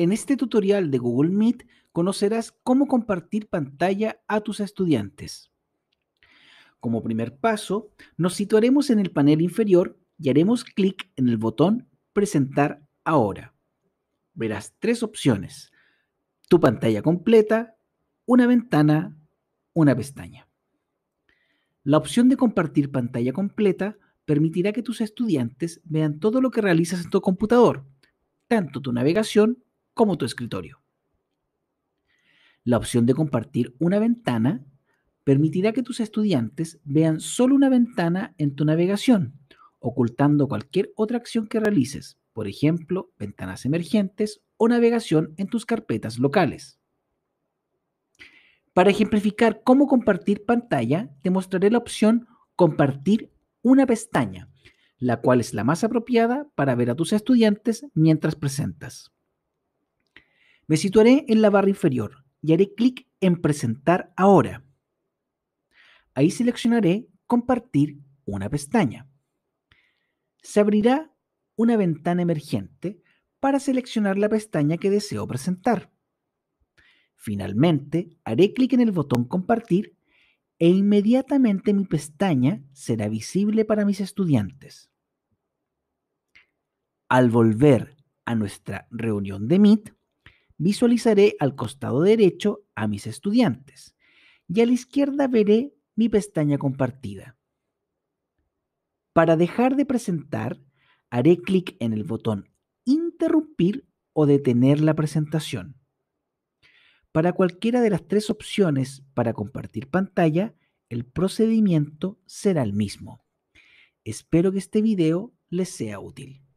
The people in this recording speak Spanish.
En este tutorial de Google Meet conocerás cómo compartir pantalla a tus estudiantes. Como primer paso, nos situaremos en el panel inferior y haremos clic en el botón Presentar ahora. Verás tres opciones. Tu pantalla completa, una ventana, una pestaña. La opción de compartir pantalla completa permitirá que tus estudiantes vean todo lo que realizas en tu computador, tanto tu navegación como tu escritorio. La opción de compartir una ventana permitirá que tus estudiantes vean solo una ventana en tu navegación, ocultando cualquier otra acción que realices, por ejemplo, ventanas emergentes o navegación en tus carpetas locales. Para ejemplificar cómo compartir pantalla, te mostraré la opción Compartir una pestaña, la cual es la más apropiada para ver a tus estudiantes mientras presentas. Me situaré en la barra inferior y haré clic en Presentar ahora. Ahí seleccionaré Compartir una pestaña. Se abrirá una ventana emergente para seleccionar la pestaña que deseo presentar. Finalmente, haré clic en el botón Compartir e inmediatamente mi pestaña será visible para mis estudiantes. Al volver a nuestra reunión de Meet, visualizaré al costado derecho a mis estudiantes y a la izquierda veré mi pestaña compartida. Para dejar de presentar, haré clic en el botón Interrumpir o Detener la presentación. Para cualquiera de las tres opciones para compartir pantalla, el procedimiento será el mismo. Espero que este video les sea útil.